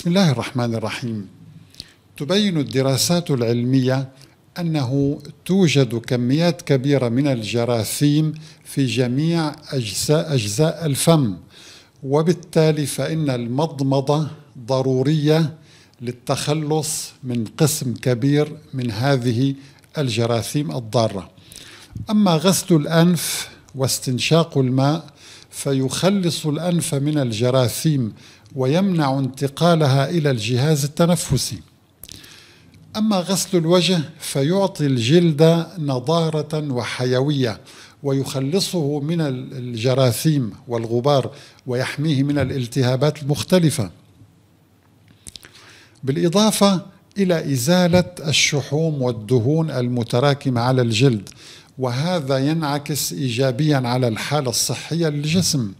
بسم الله الرحمن الرحيم تبين الدراسات العلمية أنه توجد كميات كبيرة من الجراثيم في جميع أجزاء, أجزاء الفم وبالتالي فإن المضمضة ضرورية للتخلص من قسم كبير من هذه الجراثيم الضارة أما غسل الأنف واستنشاق الماء فيخلص الأنف من الجراثيم ويمنع انتقالها إلى الجهاز التنفسي أما غسل الوجه فيعطي الجلد نضارة وحيوية ويخلصه من الجراثيم والغبار ويحميه من الالتهابات المختلفة بالإضافة إلى إزالة الشحوم والدهون المتراكمة على الجلد وهذا ينعكس ايجابيا على الحاله الصحيه للجسم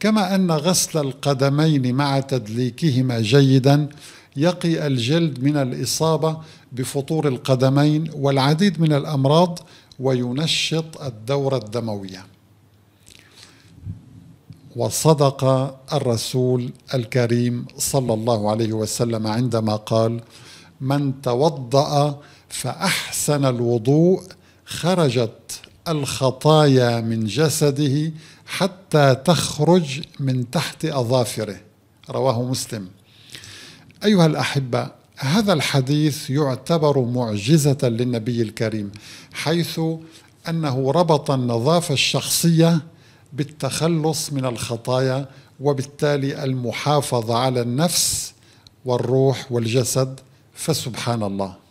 كما ان غسل القدمين مع تدليكهما جيدا يقي الجلد من الاصابه بفطور القدمين والعديد من الامراض وينشط الدوره الدمويه وصدق الرسول الكريم صلى الله عليه وسلم عندما قال من توضا فاحسن الوضوء خرجت الخطايا من جسده حتى تخرج من تحت اظافره رواه مسلم ايها الاحبه هذا الحديث يعتبر معجزه للنبي الكريم حيث انه ربط النظافه الشخصيه بالتخلص من الخطايا وبالتالي المحافظه على النفس والروح والجسد فسبحان الله